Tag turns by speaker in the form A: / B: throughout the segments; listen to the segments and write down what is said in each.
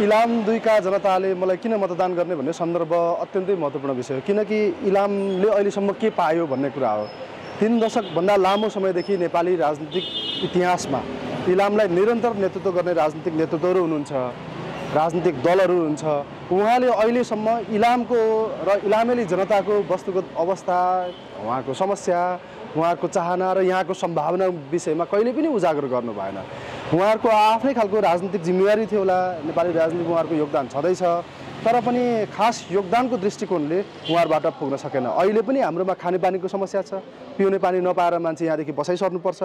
A: इलाम दुईका जनताले मलाई किन मतदान गर्ने भन्ने सन्दर्भ अत्यन्तै महत्त्वपूर्ण विषय हो किनकि इलामले अहिलेसम्म के पायो भन्ने कुरा हो तिन दशकभन्दा लामो समयदेखि नेपाली राजनीतिक इतिहासमा इलामलाई निरन्तर नेतृत्व गर्ने राजनीतिक नेतृत्वहरू हुनुहुन्छ राजनीतिक दलहरू हुन्छ उहाँले अहिलेसम्म इलामको र इलामेली जनताको वस्तुगत अवस्था उहाँको समस्या उहाँको चाहना र यहाँको सम्भावना विषयमा कहिले पनि उजागर गर्नु भएन उहाँहरूको आफ्नै खालको राजनीतिक जिम्मेवारी थियो होला नेपाली राजनीतिमा उहाँहरूको योगदान छँदैछ तर पनि खास योगदानको दृष्टिकोणले उहाँहरूबाट पुग्न सकेन अहिले पनि हाम्रोमा खानेपानीको समस्या छ पिउने पानी नपाएर मान्छे यहाँदेखि बसाइसर्नुपर्छ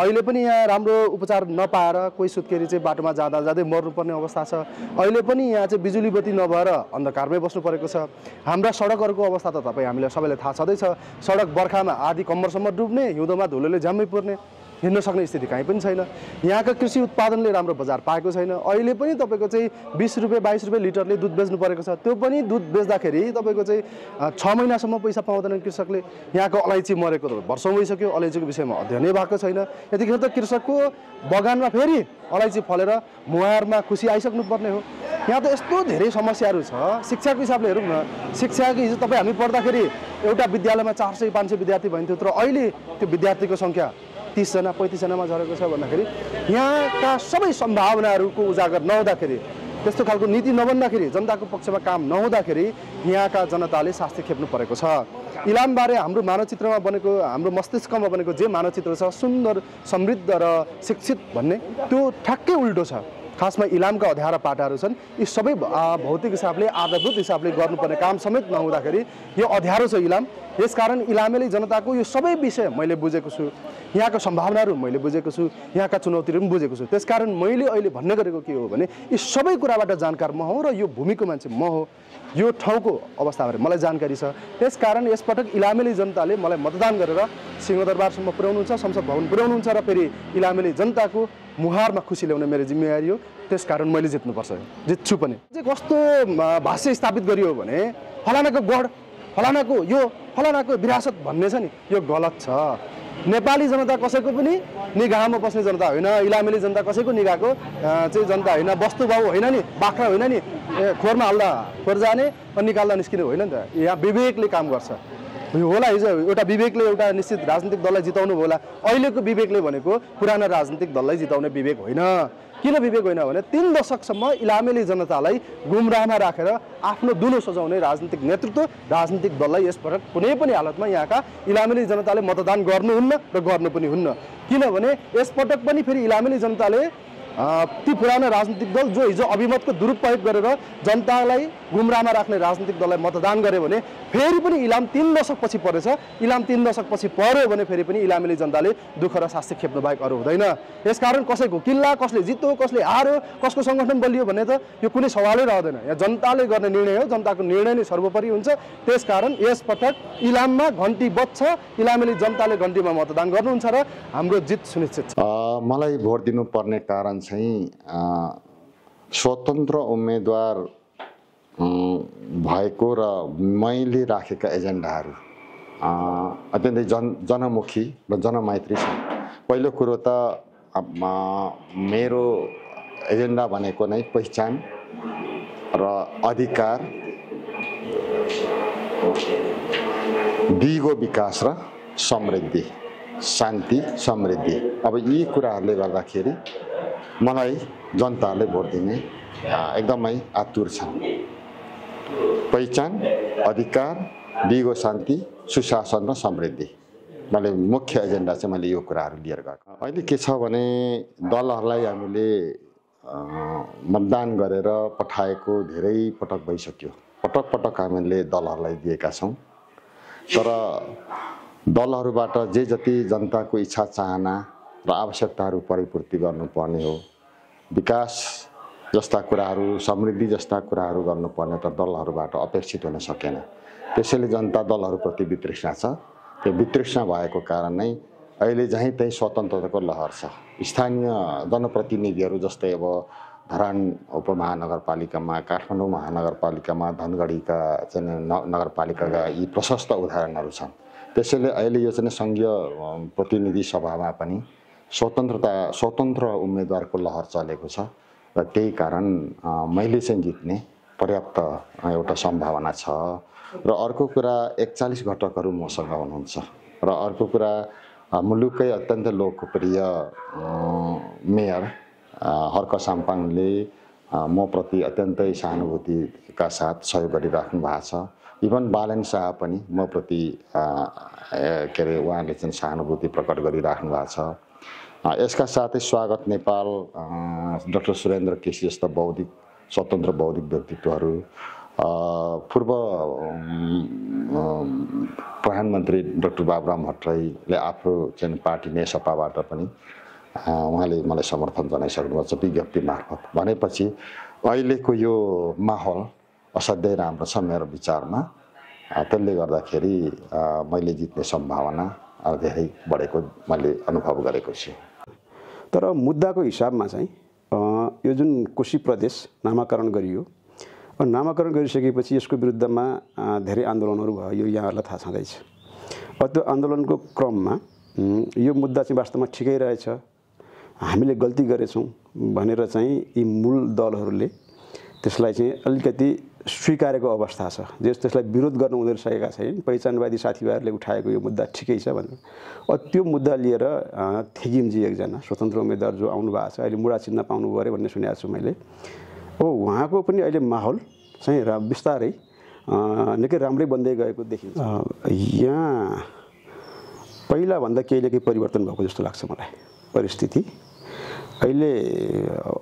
A: अहिले पनि यहाँ राम्रो उपचार नपाएर कोही सुत्केरी चाहिँ बाटोमा जाँदा जाँदै मर्नुपर्ने अवस्था छ अहिले पनि यहाँ चाहिँ बिजुली बत्ती नभएर अन्धकारमै बस्नु परेको छ हाम्रा सडकहरूको अवस्था त तपाईँ हामीलाई सबैलाई थाहा छँदैछ सडक बर्खामा आधी कम्मरसम्म डुब्ने हिउँदोमा धुलोले झ्यामै पुर्ने हिँड्न सक्ने स्थिति कहीँ पनि छैन यहाँका कृषि उत्पादनले राम्रो बजार पाएको छैन अहिले पनि तपाईँको चाहिँ बिस रुपियाँ बाइस रुपियाँ लिटरले दुध बेच्नु परेको छ त्यो पनि दुध बेच्दाखेरि तपाईँको चाहिँ छ महिनासम्म पैसा पाउँदैन कृषकले यहाँको अलैँची मरेको त वर्षौँ भइसक्यो अलैँचीको विषयमा अध्ययनै भएको छैन यतिखेर त कृषकको बगानमा फेरि अलैँची फलेर मुहारमा खुसी आइसक्नुपर्ने हो यहाँ त यस्तो धेरै समस्याहरू छ शिक्षाको हिसाबले हेरौँ न शिक्षाको हिजो तपाईँ हामी पढ्दाखेरि एउटा विद्यालयमा चार सय पाँच सय विद्यार्थी भइन्थ्यो तर अहिले त्यो विद्यार्थीको सङ्ख्या तिसजना पैँतिसजनामा झरेको छ भन्दाखेरि यहाँका सबै सम्भावनाहरूको उजागर नहुँदाखेरि त्यस्तो खालको नीति नबन्दाखेरि जनताको पक्षमा काम नहुँदाखेरि यहाँका जनताले शास्ति खेप्नु परेको छ इलामबारे हाम्रो मानचित्रमा बनेको हाम्रो मस्तिष्कमा बनेको जे मानचित्र छ सुन्दर समृद्ध र शिक्षित भन्ने त्यो ठ्याक्कै उल्टो छ खासमा इलामका अध्याय पाटाहरू छन् यी सबै भौतिक हिसाबले आधारभूत हिसाबले गर्नुपर्ने काम समेत नहुँदाखेरि यो अध्यारो छ इलाम यसकारण इलामेले जनताको यो सबै विषय मैले बुझेको छु यहाँको सम्भावनाहरू मैले बुझेको छु यहाँका चुनौतीहरू पनि बुझेको छु त्यसकारण मैले अहिले भन्ने गरेको के हो भने यी सबै कुराबाट जानकार म हो र यो भूमिको मान्छे म हो यो ठाउँको अवस्थाबारे मलाई जानकारी छ त्यसकारण यसपटक इलामेली जनताले मलाई मतदान गरेर सिंहदरबारसम्म पुर्याउनुहुन्छ संसद भवन पुर्याउनुहुन्छ र फेरि इलामेली जनताको मुहारमा खुसी ल्याउने मेरो जिम्मेवारी हो त्यस कारण मैले जित्नुपर्छ जित्छु पनि कस्तो भाष्य स्थापित गरियो भने फलानाको गढ फलानाको यो फलानाको विरासत भन्ने छ नि यो गलत छ नेपाली जनता कसैको पनि निगाहमा बस्ने जनता होइन इलामेली जनता कसैको निगाहको चाहिँ जनता होइन वस्तुभाव होइन नि बाख्रा होइन नि खोरमा हाल्दा खोर जाने अनि निकाल्दा निस्किने होइन नि त यहाँ विवेकले काम गर्छ होला हिजो एउटा विवेकले एउटा निश्चित राजनीतिक दललाई जिताउनु होला अहिलेको विवेकले भनेको पुरानो राजनीतिक दललाई जिताउने विवेक होइन किन विवेक होइन भने तिन दशकसम्म इलामेली जनतालाई गुमराहमा राखेर आफ्नो दुलो सजाउने राजनीतिक नेतृत्व राजनीतिक दललाई यसपटक कुनै पनि हालतमा यहाँका इलामेली जनताले मतदान गर्नुहुन्न र गर्नु पनि हुन्न किनभने यसपटक पनि फेरि इलामेली जनताले ती पुराना राजनीतिक दल जो हिजो अभिमतको दुरुपयोग गरेर जनतालाई गुमरामा राख्ने राजनीतिक दललाई मतदान गर्यो भने फेरि पनि इलाम तिन दशकपछि परेछ इलाम तिन दशकपछि पर्यो भने फेरि पनि इलामेली जनताले दुःख र शास्ति खेप्नु बाहेक अरू हुँदैन यसकारण कसैको किल्ला कसले जित्यो कसले हार्यो कसको सङ्गठन बलियो भने त यो कुनै सवालै रहँदैन यहाँ जनताले गर्ने निर्णय हो जनताको निर्णय नै सर्वोपरि हुन्छ त्यसकारण यसपटक इलाममा घन्टी बज्छ इलामेली जनताले घन्टीमा मतदान गर्नुहुन्छ र
B: हाम्रो जित सुनिश्चित छ मलाई भोट दिनुपर्ने कारण चाहिँ स्वतन्त्र उम्मेद्वार भएको र मैले राखेका एजेन्डाहरू अत्यन्तै जन जनमुखी र जनमैत्री छन् पहिलो कुरो त मेरो एजेन्डा भनेको नै पहिचान र अधिकार दिगो विकास र समृद्धि शान्ति समृद्धि अब यी कुराहरूले गर्दाखेरि मलाई जनताहरूले भोट दिने एकदमै आतुर छन् पहिचान अधिकार दिगो शान्ति सुशासन र समृद्धि मैले मुख्य एजेन्डा चाहिँ मैले यो कुराहरू लिएर गएको अहिले के छ भने दलहरूलाई हामीले मतदान गरेर पठाएको धेरै पटक भइसक्यो पटक पटक हामीले दलहरूलाई दिएका छौँ तर दलहरूबाट जे जति जनताको इच्छा चाहना र आवश्यकताहरू परिपूर्ति गर्नुपर्ने हो विकास जस्ता कुराहरू समृद्धि जस्ता कुराहरू गर्नुपर्ने त दलहरूबाट अपेक्षित हुन सकेन त्यसैले जनता दलहरूप्रति वितृष्णा छ त्यो वितृष्णा भएको कारण नै अहिले जहीँ त्यहीँ स्वतन्त्रताको लहर छ स्थानीय जनप्रतिनिधिहरू जस्तै अब धरान उपमहानगरपालिकामा काठमाडौँ महानगरपालिकामा धनगढीका चाहिँ न नगरपालिकाका यी प्रशस्त उदाहरणहरू छन् त्यसैले अहिले यो चाहिँ सङ्घीय प्रतिनिधि सभामा पनि स्वतन्त्रता स्वतन्त्र उम्मेदवारको लहर चलेको छ र त्यही कारण मैले चाहिँ जित्ने पर्याप्त एउटा सम्भावना छ र अर्को कुरा एकचालिस घटकहरू मसँग हुनुहुन्छ र अर्को कुरा मुलुककै अत्यन्त लोकप्रिय मेयर हर्क साम्पाङले म प्रति अत्यन्तै सहानुभूतिका साथ सहयोग गरिराख्नु भएको छ इभन बालन शाह पनि म प्रति के अरे उहाँले चाहिँ सहानुभूति प्रकट गरिराख्नु भएको छ यसका साथै स्वागत नेपाल डक्टर सुरेन्द्र केसी जस्ता बौद्धिक स्वतन्त्र बौद्धिक व्यक्तित्वहरू पूर्व प्रधानमन्त्री डक्टर बाबुराम भट्टराईले आफ्नो चाहिँ पार्टी नेसपाबाट पनि उहाँले मलाई समर्थन जनाइसक्नुभएको छ विज्ञप्ति मार्फत भनेपछि अहिलेको यो माहौल असाध्यै राम्रो छ मेरो विचारमा त्यसले गर्दाखेरि मैले जित्ने सम्भावना धेरै बढेको मैले अनुभव गरेको छु
C: तर मुद्दाको हिसाबमा चाहिँ यो जुन कोशी प्रदेश नामाकरण गरियो नामाकरण गरिसकेपछि यसको विरुद्धमा धेरै आन्दोलनहरू भयो यो यहाँहरूलाई थाहा छँदैछ त्यो आन्दोलनको क्रममा यो मुद्दा चाहिँ वास्तवमा ठिकै रहेछ हामीले गल्ती गरेछौँ भनेर चाहिँ यी मूल दलहरूले त्यसलाई चाहिँ अलिकति स्वीकारेको अवस्था छ जस त्यसलाई विरोध गर्नु हुँदैन सकेका छैन पहिचानवादी साथीभाइहरूले उठाएको यो मुद्दा ठिकै छ भनेर त्यो मुद्दा लिएर थेगिमजी एकजना स्वतन्त्र उम्मेद्वार जो आउनु भएको छ अहिले मुडा चिन्न पाउनु पऱ्यो भन्ने सुनेको छु मैले हो उहाँको पनि अहिले माहौल चाहिँ रा बिस्तारै निकै राम्रै बन्दै गएको देखिन्छ यहाँ पहिलाभन्दा केही न केही परिवर्तन भएको जस्तो लाग्छ मलाई परिस्थिति अहिले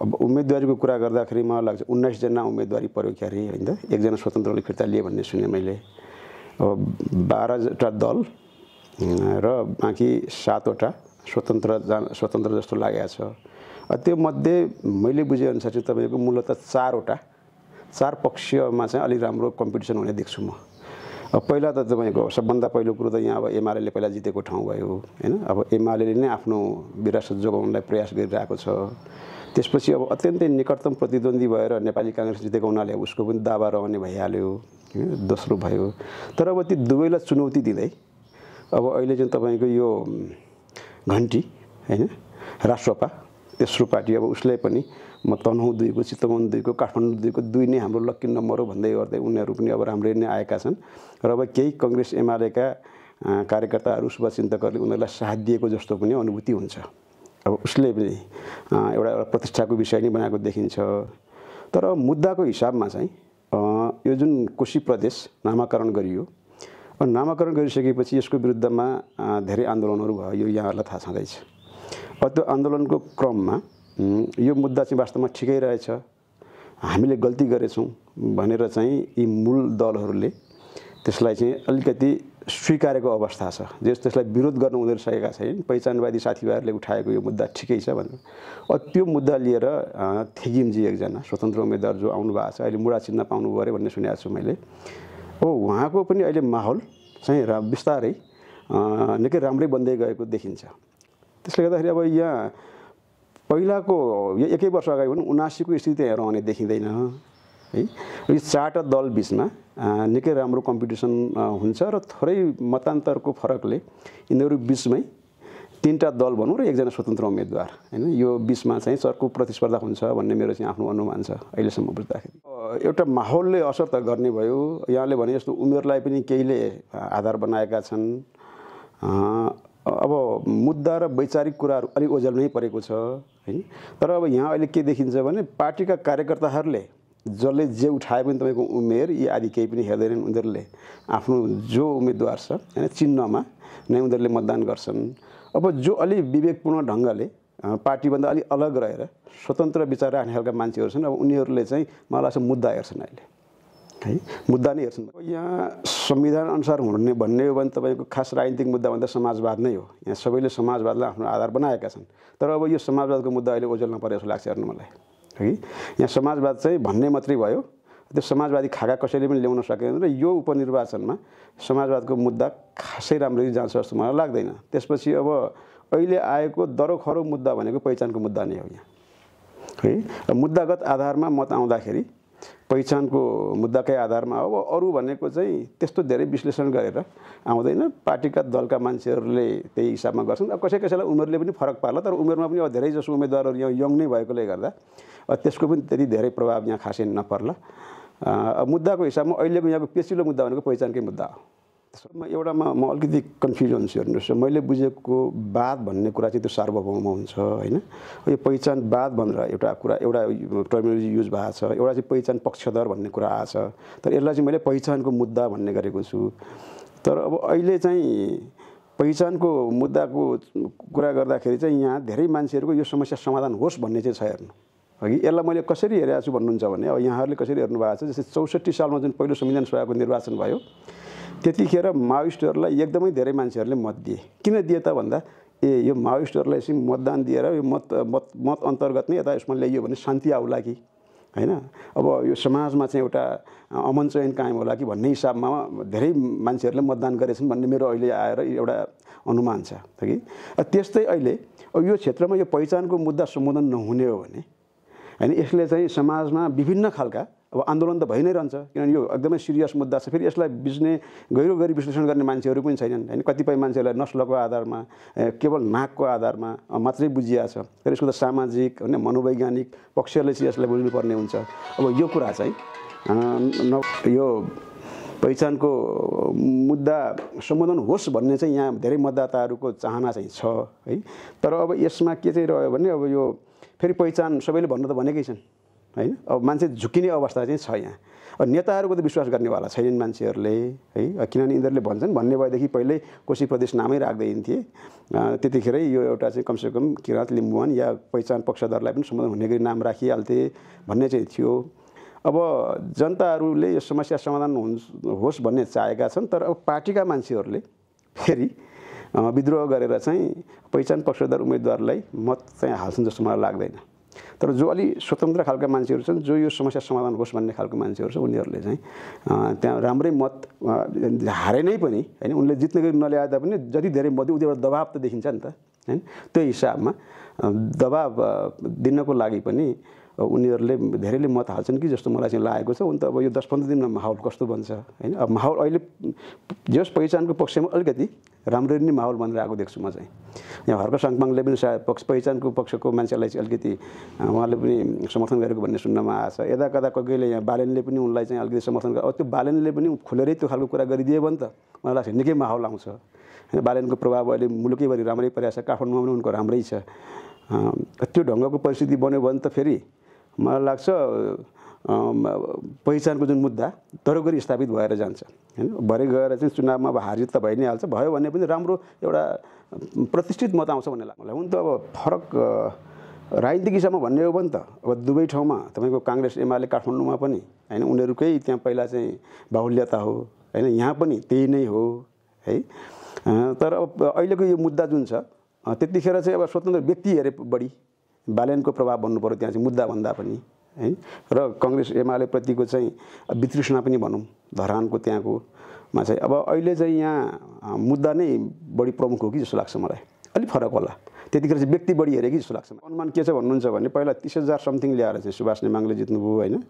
C: अब उम्मेदवारीको कुरा गर्दाखेरि मलाई लाग्छ उन्नाइसजना उम्मेदवारी पऱ्यो क्यारे होइन एकजना स्वतन्त्रले फिर्ता लिएँ भन्ने सुने मैले अब बाह्रवटा दल र बाँकी सातवटा स्वतन्त्र जान स्वतन्त्र जस्तो लागेको छ त्यो मध्ये मैले बुझेअनुसार चाहिँ तपाईँको मूलत चारवटा चार पक्षमा चाहिँ अलिक राम्रो कम्पिटिसन हुने देख्छु म अब पहिला त तपाईँको सबभन्दा पहिलो कुरो त यहाँ अब एमाले पहिला जितेको ठाउँ भयो होइन अब एमाले नै आफ्नो विरासत जोगाउनलाई प्रयास गरिरहेको छ त्यसपछि अब अत्यन्तै निकटतम प्रतिद्वन्दी भएर नेपाली काङ्ग्रेस जितेको हुनाले उसको पनि दावा रहने भइहाल्यो होइन दोस्रो भयो तर अब ती दुवैलाई चुनौती दिँदै अब अहिले जुन तपाईँको यो घन्टी होइन राष्ट्रपा तेस्रो पार्टी अब उसले पनि म तनहुँ दुईको चितवन दुईको काठमाडौँ दुईको दुई नै हाम्रो लक्की नम्बर हो भन्दै गर्दै उनीहरू पनि अब राम्रै नै आएका छन् र अब केही कङ्ग्रेस एमालेका कार्यकर्ताहरू शुभचिन्तकहरूले उनीहरूलाई साथ दिएको जस्तो पनि अनुभूति हुन्छ अब उसले पनि एउटा एउटा प्रतिष्ठाको विषय नै बनाएको देखिन्छ तर मुद्दाको हिसाबमा चाहिँ यो जुन कोशी प्रदेश नामाकरण गरियो नामाकरण गरिसकेपछि यसको विरुद्धमा धेरै आन्दोलनहरू भयो यो यहाँहरूलाई थाहा छँदैछ अब त्यो आन्दोलनको क्रममा यो मुद्दा चाहिँ वास्तवमा ठिकै रहेछ हामीले गल्ती गरेछौँ भनेर चाहिँ यी मूल दलहरूले त्यसलाई चाहिँ अलिकति स्वीकारेको अवस्था छ जस त्यसलाई विरोध गर्नु हुँदै सकेका छैन पहिचानवादी साथीभाइहरूले उठाएको यो मुद्दा ठिकै छ भनेर अब त्यो मुद्दा लिएर थेगिमजी एकजना स्वतन्त्र उम्मेद्वार जो आउनु भएको छ अहिले मुडा चिन्न पाउनु पऱ्यो भन्ने सुनेको छु मैले हो उहाँको पनि अहिले माहौल चाहिँ रा बिस्तारै निकै राम्रै बन्दै गएको देखिन्छ त्यसले गर्दाखेरि अब यहाँ पहिलाको एकै वर्ष अगाडि पनि उनासीको स्थिति हेरौँ भने देखिँदैन है यो चारवटा दल बिचमा निकै राम्रो कम्पिटिसन हुन्छ र थोरै मतान्तरको फरकले यिनीहरू बिचमै तिनवटा दल भनौँ र एकजना स्वतन्त्र उम्मेदवार होइन यो बिचमा चाहिँ चर्को प्रतिस्पर्धा हुन्छ भन्ने मेरो चाहिँ आफ्नो अनुमान छ अहिलेसम्म बुझ्दाखेरि एउटा माहौलले असर त गर्ने भयो यहाँले भने जस्तो उमेरलाई पनि केहीले आधार बनाएका छन् अब मुद्दा र वैचारिक कुराहरू अलिक नै परेको छ होइन तर अब यहाँ अहिले के देखिन्छ भने पार्टीका कार्यकर्ताहरूले जसले जे उठाए पनि तपाईँको उमेर यी आदि केही पनि हेर्दैनन् उनीहरूले आफ्नो जो उम्मेदवार छ होइन चिन्हमा नै उनीहरूले मतदान गर्छन् अब जो अलि विवेकपूर्ण ढङ्गले पार्टीभन्दा अलिक अलग रहेर स्वतन्त्र विचार राख्ने खालका मान्छेहरू छन् अब उनीहरूले चाहिँ मलाई लाग्छ मुद्दा हेर्छन् अहिले है मुद्दा नै हेर्छन् यहाँ संविधान अनुसार हुने भन्ने हो भने तपाईँको खास राजनीतिक मुद्दा भन्दा समाजवाद नै हो यहाँ सबैले समाजवादलाई आफ्नो आधार बनाएका छन् तर अब यो समाजवादको मुद्दा अहिले ओझेलमा परे जस्तो लाग्छ हेर्नु मलाई है यहाँ समाजवाद चाहिँ भन्ने मात्रै भयो त्यो समाजवादी खाका कसैले पनि ल्याउन सकेन र यो उपनिर्वाचनमा समाजवादको मुद्दा खासै राम्ररी जान्छ जस्तो मलाई लाग्दैन त्यसपछि अब अहिले आएको दरोखरो मुद्दा भनेको पहिचानको मुद्दा नै हो यहाँ है मुद्दागत आधारमा मत आउँदाखेरि पहिचानको मुद्दाकै आधारमा हो अरू भनेको चाहिँ त्यस्तो धेरै विश्लेषण गरेर आउँदैन पार्टीका दलका मान्छेहरूले त्यही हिसाबमा गर्छन् अब कसै कसैलाई उमेरले पनि फरक पार्ला तर उमेरमा पनि अब धेरै जसो उम्मेदवारहरू यहाँ यङ नै भएकोले गर्दा त्यसको पनि त्यति धेरै प्रभाव यहाँ खासै नपर्ला मुद्दाको हिसाबमा अहिलेको यहाँको पेचिलो मुद्दा भनेको पहिचानकै मुद्दा हो त्यसमा एउटामा म अलिकति कन्फ्युज हुन्छु हेर्नुहोस् मैले बुझेको बाद भन्ने कुरा चाहिँ त्यो सार्वभौम हुन्छ होइन यो पहिचान बाद भनेर एउटा कुरा एउटा टर्मिनोलोजी युज भएको छ एउटा चाहिँ पहिचान पक्षधर भन्ने कुरा आएछ तर यसलाई चाहिँ मैले पहिचानको मुद्दा भन्ने गरेको छु तर अब अहिले चाहिँ पहिचानको मुद्दाको कुरा गर्दाखेरि चाहिँ यहाँ धेरै मान्छेहरूको यो समस्या समाधान होस् भन्ने चाहिँ छ हेर्नु है यसलाई मैले कसरी हेरेको छु भन्नुहुन्छ भने अब यहाँहरूले कसरी हेर्नु भएको छ जस्तै चौसठी सालमा जुन पहिलो संविधान सभाको निर्वाचन भयो त्यतिखेर माओिस्टहरूलाई एकदमै धेरै मान्छेहरूले मत दिए किन दिए त भन्दा ए यो माओिस्टहरूलाई चाहिँ मतदान दिएर यो मत मत मत अन्तर्गत नै यता यसमा ल्याइयो भने शान्ति आउला कि होइन अब यो समाजमा चाहिँ एउटा अमन चयन कायम होला कि भन्ने हिसाबमा धेरै मान्छेहरूले मतदान गरेछन् भन्ने मेरो अहिले आएर एउटा अनुमान छ कि त्यस्तै अहिले अब यो क्षेत्रमा यो पहिचानको मुद्दा सम्बोधन नहुने हो भने होइन यसले चाहिँ समाजमा विभिन्न खालका अब आन्दोलन त भइ नै रहन्छ किनभने यो एकदमै सिरियस मुद्दा छ फेरि यसलाई बुझ्ने गहिरो गरी विश्लेषण गर्ने मान्छेहरू पनि छैनन् होइन कतिपय मान्छेहरूलाई नस्लको आधारमा केवल नाकको आधारमा मात्रै बुझिया छ फेरि यसको त सामाजिक होइन मनोवैज्ञानिक पक्षले चाहिँ यसलाई बुझ्नुपर्ने हुन्छ अब यो कुरा चाहिँ न यो पहिचानको मुद्दा सम्बोधन होस् भन्ने चाहिँ यहाँ धेरै मतदाताहरूको चाहना चाहिँ छ है तर अब यसमा के चाहिँ रह्यो भने अब यो फेरि पहिचान सबैले भन्नु त भनेकै छन् होइन अब मान्छे झुकिने अवस्था चाहिँ छ यहाँ अब नेताहरूको त विश्वास गर्नेवाला छैनन् मान्छेहरूले है किनभने यिनीहरूले भन्छन् भन्ने भएदेखि पहिल्यै कोशी प्रदेश नामै थिए त्यतिखेरै यो एउटा चाहिँ कमसेकम किराँत लिम्बुवान या पहिचान पक्षधरलाई पनि सम्बोधन हुने गरी नाम राखिहाल्थे भन्ने चाहिँ थियो अब जनताहरूले यो समस्या समाधान होस् भन्ने चाहेका छन् तर अब पार्टीका मान्छेहरूले फेरि विद्रोह गरेर चाहिँ पहिचान पक्षधर उम्मेदवारलाई मत चाहिँ हाल्छन् जस्तो मलाई लाग्दैन तर जो अलि स्वतन्त्र खालका मान्छेहरू छन् जो यो समस्या समाधान होस् भन्ने खालको मान्छेहरू छ उनीहरूले चाहिँ त्यहाँ राम्रै मत हारे नै पनि होइन उनले जित्ने गरी नल्याए पनि जति धेरै मत उनीहरू दबाब त देखिन्छ नि त होइन त्यो हिसाबमा दबाब दिनको लागि पनि उनीहरूले धेरैले मत हाल्छन् कि जस्तो मलाई चाहिँ लागेको छ उन त अब यो दस पन्ध्र दिनमा माहौल कस्तो बन्छ होइन अब माहौल अहिले जस पहिचानको पक्षमा अलिकति राम्रै नै माहौल बनेर आएको देख्छु म चाहिँ यहाँ हर्क साङपाङले पनि सायद पक्ष पहिचानको पक्षको मान्छेलाई चाहिँ अलिकति उहाँले पनि समर्थन गरेको भन्ने सुन्नमा आएको छ यता कता कोही कोहीले यहाँ बालनले पनि उनलाई चाहिँ अलिकति समर्थन गरे त्यो बालनले पनि खुलेरै त्यो खालको कुरा गरिदियो भने त मलाई लाग्छ निकै माहौल आउँछ होइन बालनको प्रभाव अहिले मुलुकैभरि राम्रै परिरहेको छ काठमाडौँमा पनि उनको राम्रै छ त्यो ढङ्गको परिस्थिति बन्यो भने त फेरि मलाई लाग्छ पहिचानको जुन मुद्दा दरोगरी स्थापित भएर जान्छ होइन भरे गएर चाहिँ चुनावमा अब हारित त भइ नै हाल्छ भयो भने पनि राम्रो एउटा प्रतिष्ठित मत आउँछ भन्ने लाग्छ मलाई हुन त अब फरक राजनीतिक हिसाबमा भन्ने हो भने त अब दुवै ठाउँमा तपाईँको काङ्ग्रेस एमाले काठमाडौँमा पनि होइन उनीहरूकै त्यहाँ पहिला चाहिँ बाहुल्यता हो होइन यहाँ पनि त्यही नै हो है तर अब अहिलेको यो मुद्दा जुन छ त्यतिखेर चाहिँ अब स्वतन्त्र व्यक्ति हेरे बढी बाल्यानको प्रभाव भन्नु पऱ्यो त्यहाँ चाहिँ मुद्दाभन्दा पनि है र कङ्ग्रेस एमालेप्रतिको चाहिँ वितृष्णा पनि भनौँ धरानको त्यहाँकोमा चाहिँ अब अहिले चाहिँ यहाँ मुद्दा नै बढी प्रमुख हो कि जस्तो लाग्छ मलाई अलिक फरक होला त्यतिखेर चाहिँ व्यक्ति बढी हेरेँ कि जस्तो लाग्छ अनुमान के छ भन्नुहुन्छ भने पहिला तिस हजार समथिङ ल्याएर चाहिँ सुभाष नेमाङले जित्नुभयो होइन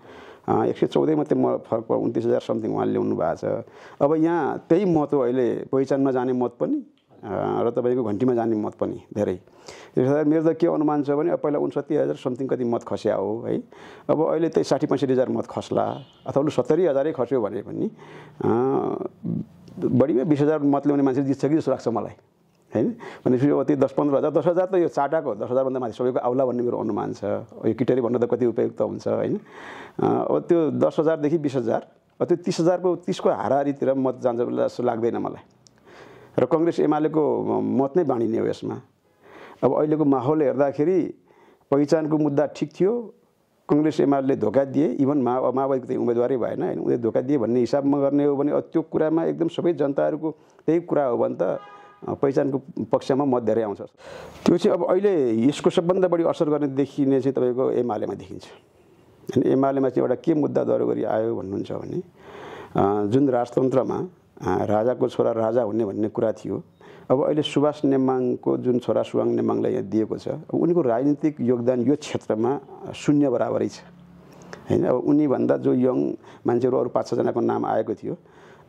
C: एक सय चौधै मात्रै म फरक उन्तिस हजार समथिङ उहाँले ल्याउनु भएको छ अब यहाँ त्यही मत अहिले पहिचानमा जाने मत पनि र तपाईँको घन्टीमा जाने मत पनि धेरै मेरो त के अनुमान छ भने अब पहिला उन्सत्ती हजार समथिङ कति मत खस्या हो है अब अहिले त साठी पैँसठी हजार मत खस्ला अथवा उसले सत्तरी हजारै खस्यो भने पनि बढीमा बिस हजार मत ल्याउने मान्छे जित्छ कि जस्तो लाग्छ मलाई होइन भनेपछि अब त्यो दस पन्ध्र हजार दस हजार त यो चाटाको दस हजारभन्दा माथि सबैको आउला भन्ने मेरो अनुमान छ यो किटरी भन्नु त कति उपयुक्त हुन्छ होइन अब त्यो दस हजारदेखि बिस हजार त्यो तिस हजारको तिसको हाराहारीतिर मत जान्छ जस्तो लाग्दैन मलाई र कङ्ग्रेस एमालेको मत नै बाँडिने हो यसमा अब अहिलेको माहौल हेर्दाखेरि पहिचानको मुद्दा ठिक थियो कङ्ग्रेस एमाले धोका दिए इभन मा माओवादीको त उम्मेदवारै भएन होइन उनीहरूले धोका दिए भन्ने हिसाबमा गर्ने हो भने त्यो कुरामा एकदम सबै जनताहरूको त्यही कुरा हो भने त पहिचानको पक्षमा मत धेरै आउँछ त्यो चाहिँ अब अहिले यसको सबभन्दा बढी असर गर्ने देखिने चाहिँ तपाईँको एमालेमा देखिन्छ होइन एमालेमा चाहिँ एउटा के मुद्दा दर गरी आयो भन्नुहुन्छ भने जुन राजतन्त्रमा राजाको छोरा राजा हुने भन्ने कुरा थियो अब अहिले सुभाष नेमाङको जुन छोरा सुवाङ नेमाङलाई यहाँ दिएको छ उनको राजनीतिक योगदान यो क्षेत्रमा शून्य बराबरै छ होइन अब उनीभन्दा जो यङ मान्छेहरू अरू पाँच छजनाको नाम आएको थियो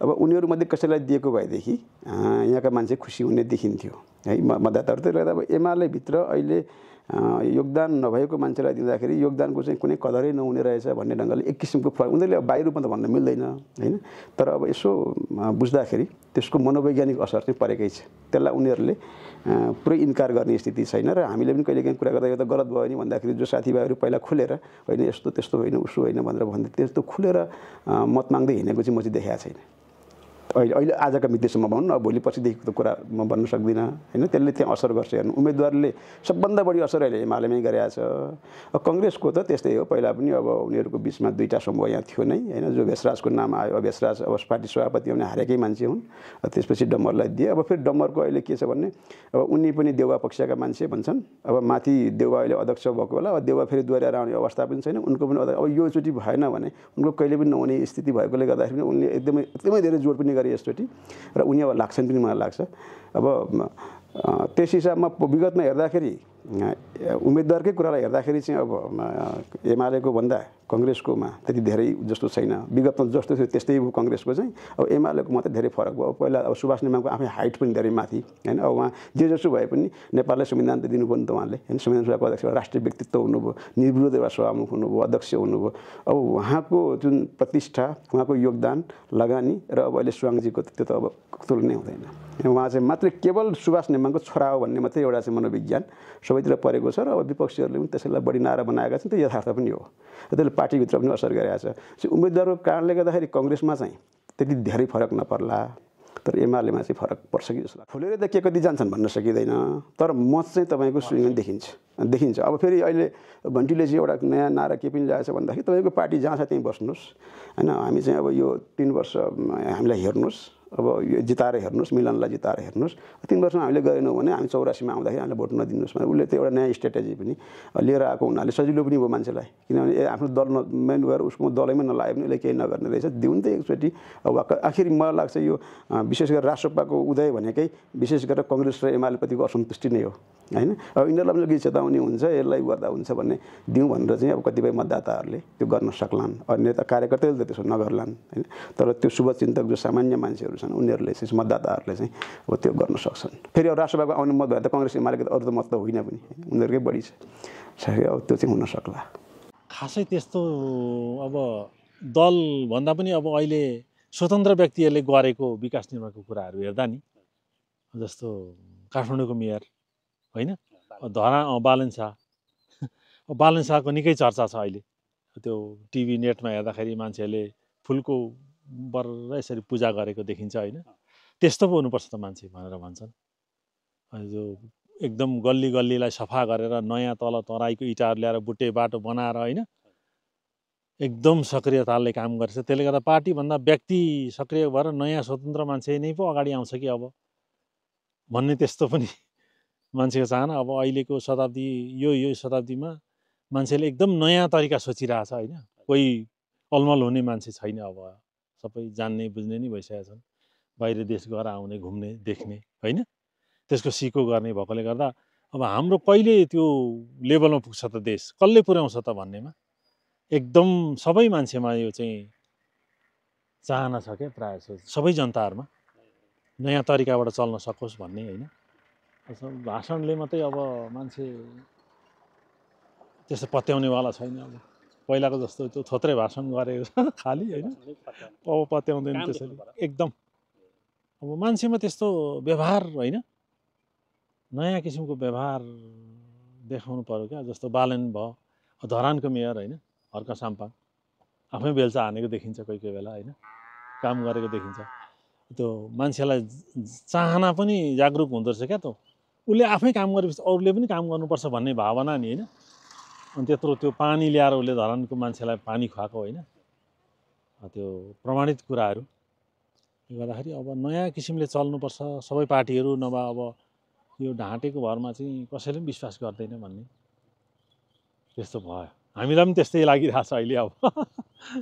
C: अब उनीहरूमध्ये कसैलाई दिएको भएदेखि यहाँका मान्छे खुसी हुने देखिन्थ्यो है मतदाताहरू त्यसले गर्दा अब एमाले भित्र अहिले योगदान नभएको मान्छेलाई दिँदाखेरि योगदानको चाहिँ कुनै कदरै नहुने रहेछ भन्ने ढङ्गले एक किसिमको फरक उनीहरूले बाहिर रूपमा त भन्न मिल्दैन होइन तर अब यसो बुझ्दाखेरि त्यसको मनोवैज्ञानिक असर चाहिँ परेकै छ त्यसलाई उनीहरूले पुरै इन्कार गर्ने स्थिति छैन र हामीले पनि कहिले काहीँ कुरा गर्दा यो त गलत भयो नि भन्दाखेरि जो साथीभाइहरू पहिला खुलेर होइन यस्तो त्यस्तो होइन उसो होइन भनेर भन्दै त्यस्तो खुलेर मत माग्दै हिँडेको चाहिँ म चाहिँ देखाएको छैन अहिले अहिले आजका मितिसम्म भनौँ न अब भोलि पछिदेखिको त कुरा म भन्न सक्दिनँ होइन त्यसले त्यहाँ असर गर्छ हेर्नु उम्मेदवारले सबभन्दा बढी असर अहिले हिमालयमै गरेको छ अब कङ्ग्रेसको त त्यस्तै हो पहिला पनि अब उनीहरूको बिचमा दुईवटा समूह यहाँ थियो नै होइन जो भेषराजको नाम आयो भेषराज अब पार्टी सभापति हुने हारेकै मान्छे हुन् त्यसपछि डम्बरलाई दिए अब फेरि डम्बरको अहिले के छ भने अब उनी पनि देउवा पक्षका मान्छे भन्छन् अब माथि देउवा अहिले अध्यक्ष भएको होला अब देउवा फेरि दोहोऱ्याएर आउने अवस्था पनि छैन उनको पनि अब योचोटि भएन भने उनको कहिले पनि नहुने स्थिति भएकोले गर्दाखेरि पनि उनले एकदमै एकदमै धेरै जोड पनि गरेँ यसचोटि र उनी अब लाग्छन् पनि मलाई लाग्छ अब त्यस हिसाबमा विगतमा हेर्दाखेरि उम्मेदवारकै कुरालाई हेर्दाखेरि चाहिँ अब एमालेको भन्दा कङ्ग्रेसकोमा त्यति धेरै जस्तो छैन विगतमा जस्तो थियो त्यस्तै हो कङ्ग्रेसको चाहिँ अब एमालेको मात्रै धेरै फरक भयो पहिला अब सुभाष नेमाको आफै हाइट पनि धेरै माथि होइन अब उहाँ जे जसो भए पनि नेपाललाई संविधान त दिनुभयो नि त उहाँले होइन संविधान सभाको अध्यक्ष राष्ट्रिय व्यक्तित्व हुनुभयो निर्विरोध एउटा सभामुख हुनुभयो अध्यक्ष हुनुभयो अब उहाँको जुन प्रतिष्ठा उहाँको योगदान लगानी र अब अहिले सुवाङजीको त्यो त अब तुलनै हुँदैन उहाँ चाहिँ मात्रै केवल सुभाष नेमाङको छोरा हो भन्ने मात्रै एउटा चाहिँ मनोविज्ञान सबैतिर परेको छ र अब विपक्षीहरूले पनि त्यसैलाई बढी नारा बनाएका छन् त्यो यथार्थ पनि हो र त्यसले पार्टीभित्र पनि असर गरिरहेको छ त्यो उम्मेदवारको कारणले गर्दाखेरि कङ्ग्रेसमा चाहिँ त्यति धेरै फरक नपर्ला तर एमालेमा चाहिँ फरक पर्छ कि जस्तो लाग्छ फुलेर त के कति जान्छन् भन्न सकिँदैन तर म चाहिँ तपाईँको स्विङ देखिन्छ देखिन्छ अब फेरि अहिले भन्टीले चाहिँ एउटा नयाँ नारा के पनि ल्याएछ भन्दाखेरि तपाईँको पार्टी जहाँ छ त्यहीँ बस्नुहोस् होइन हामी चाहिँ अब यो तिन वर्ष हामीलाई हेर्नुहोस् अब यो जिताएर हेर्नुहोस् मिलनलाई जिताएर हेर्नुहोस् तिन वर्षमा हामीले गरेनौँ भने हामी चौरासीमा आउँदाखेरि हामीलाई भोट नदिनुहोस् भने उसले त एउटा नयाँ स्ट्राटेजी पनि लिएर आएको हुनाले सजिलो पनि भयो मान्छेलाई किनभने आफ्नो दल मेन गएर उसको दलैमा नलाए पनि उसले केही नगर्ने रहेछ दिउँ त एकचोटि अब आखिर मलाई लाग्छ यो विशेष गरेर राष्ट्रपाको उदय भनेकै विशेष गरेर कङ्ग्रेस र एमालेप्रतिको असन्तुष्टि नै हो होइन अब यिनीहरूलाई पनि चेतावनी हुन्छ यसलाई गर्दा हुन्छ भन्ने दिउँ भनेर चाहिँ अब कतिपय मतदाताहरूले त्यो गर्न सक्लान् अन्य त कार्यकर्ताले त त्यसो नगर्लान् होइन तर त्यो शुभचिन्तक जो सामान्य मान्छेहरू छन् उनीहरूले चाहिँ मतदाताहरूले चाहिँ अब त्यो गर्न सक्छन् फेरि अब राष्ट्रसभाको आउने मत भए त कङ्ग्रेस एमालेको त अरू त मत त होइन पनि उनीहरूकै बढी छ अब त्यो चाहिँ हुनसक्ला
D: खासै त्यस्तो अब दलभन्दा पनि अब अहिले स्वतन्त्र व्यक्तिहरूले गरेको विकास निर्माणको कुराहरू हेर्दा नि जस्तो काठमाडौँको मेयर होइन धरा बालन शाह बालन शाहको निकै चर्चा छ अहिले त्यो टिभी नेटमा हेर्दाखेरि मान्छेहरूले फुलको बर यसरी पूजा गरेको देखिन्छ होइन त्यस्तो पो हुनुपर्छ त मान्छे भनेर भन्छन् जो एकदम गल्ली गल्लीलाई सफा गरेर नयाँ तल तराईको इँटाहरू ल्याएर बुट्टे बाटो बनाएर होइन एकदम सक्रियताले काम गर्छ त्यसले गर्दा पार्टीभन्दा व्यक्ति सक्रिय भएर नयाँ स्वतन्त्र मान्छे नै पो अगाडि आउँछ कि अब भन्ने त्यस्तो पनि मान्छेको चाहना अब अहिलेको शताब्दी यो यो शताब्दीमा मान्छेले एकदम नयाँ तरिका सोचिरहेछ होइन कोही अलमल हुने मान्छे छैन अब सबै जान्ने बुझ्ने नै भइसकेका छन् बाहिर देश गएर आउने घुम्ने देख्ने होइन त्यसको सिको गर्ने भएकोले गर्दा अब हाम्रो कहिले त्यो लेभलमा पुग्छ त देश कसले पुर्याउँछ त भन्नेमा एकदम सबै मान्छेमा यो चाहिँ चाहना छ क्या प्रायः जस्तो सबै जनताहरूमा नयाँ तरिकाबाट चल्न सकोस् भन्ने होइन भाषणले मात्रै अब मान्छे त्यस्तो पत्याउनेवाला छैन अब पहिलाको जस्तो त्यो थोत्रै भाषण गरेको छ खालि होइन अब पत्याउँदैन त्यसरी एकदम अब मान्छेमा त्यस्तो व्यवहार होइन नयाँ किसिमको व्यवहार देखाउनु पऱ्यो क्या जस्तो बालन भयो धरानको मेयर होइन हर्क साम्पाङ आफै बेलचा हानेको देखिन्छ कोही कोही बेला होइन काम गरेको देखिन्छ त्यो मान्छेलाई चाहना पनि जागरुक हुँदो रहेछ क्या त उसले आफै काम गरेपछि अरूले पनि काम गर्नुपर्छ भन्ने भावना नि होइन अनि त्यत्रो त्यो पानी ल्याएर उसले धरानको मान्छेलाई पानी खुवाएको होइन त्यो प्रमाणित कुराहरू गर्दाखेरि अब नयाँ किसिमले चल्नुपर्छ सबै पार्टीहरू नभए अब यो ढाँटेको भरमा चाहिँ कसैले पनि विश्वास गर्दैन भन्ने त्यस्तो भयो हामीलाई पनि त्यस्तै लागिरहेछ अहिले अब